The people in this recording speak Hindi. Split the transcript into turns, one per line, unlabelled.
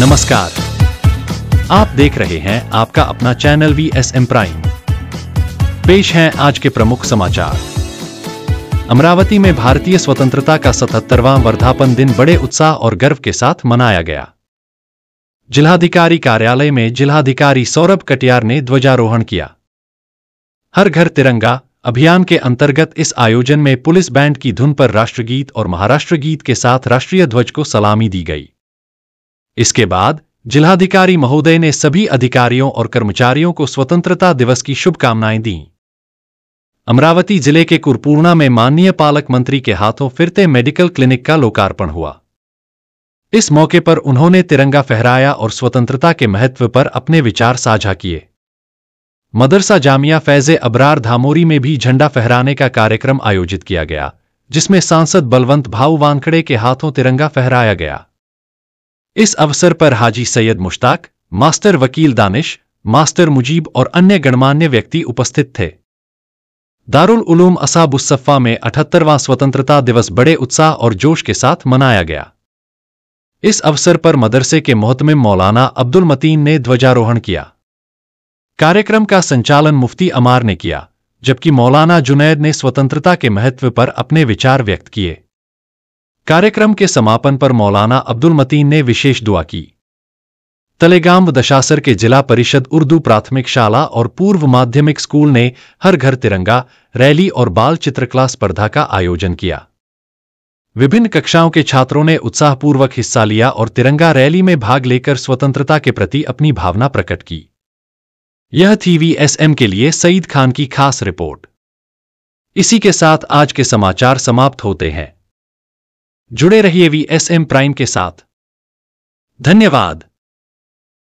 नमस्कार आप देख रहे हैं आपका अपना channel V S M prime पेश हैं आज के प्रमुख समाचार अमरावती में भारतीय स्वतंत्रता का सतहत्तरवां वर्धापन दिन बड़े उत्साह और गर्व के साथ मनाया गया जिलाधिकारी कार्यालय में जिलाधिकारी सौरभ कटियार ने ध्वजारोहण किया हर घर तिरंगा अभियान के अंतर्गत इस आयोजन में पुलिस बैंड की धुन पर राष्ट्रगीत और महाराष्ट्र गीत के साथ राष्ट्रीय ध्वज को सलामी दी गई इसके बाद जिलाधिकारी महोदय ने सभी अधिकारियों और कर्मचारियों को स्वतंत्रता दिवस की शुभकामनाएं दी अमरावती जिले के कुरपूर्णा में माननीय पालक मंत्री के हाथों फिरते मेडिकल क्लिनिक का लोकार्पण हुआ इस मौके पर उन्होंने तिरंगा फहराया और स्वतंत्रता के महत्व पर अपने विचार साझा किए मदरसा जामिया फैजे अबरार धामोरी में भी झंडा फहराने का कार्यक्रम आयोजित किया गया जिसमें सांसद बलवंत भाऊ वानखड़े के हाथों तिरंगा फहराया गया इस अवसर पर हाजी सैयद मुश्ताक मास्टर वकील दानिश मास्टर मुजीब और अन्य गणमान्य व्यक्ति उपस्थित थे दारुल उलूम असाबुस्सफ़ा में अठहत्तरवां स्वतंत्रता दिवस बड़े उत्साह और जोश के साथ मनाया गया इस अवसर पर मदरसे के मोहतम मौलाना अब्दुल मतीन ने ध्वजारोहण किया कार्यक्रम का संचालन मुफ्ती अमार ने किया जबकि मौलाना जुनैद ने स्वतंत्रता के महत्व पर अपने विचार व्यक्त किए कार्यक्रम के समापन पर मौलाना अब्दुल मतीन ने विशेष दुआ की तलेगाम दशासर के जिला परिषद उर्दू प्राथमिक शाला और पूर्व माध्यमिक स्कूल ने हर घर तिरंगा रैली और बाल चित्रकला स्पर्धा का आयोजन किया विभिन्न कक्षाओं के छात्रों ने उत्साहपूर्वक हिस्सा लिया और तिरंगा रैली में भाग लेकर स्वतंत्रता के प्रति अपनी भावना प्रकट की यह थी वीएसएम के लिए सईद खान की खास रिपोर्ट इसी के साथ आज के समाचार समाप्त होते हैं जुड़े रहिए वी एस एम प्राइम के साथ धन्यवाद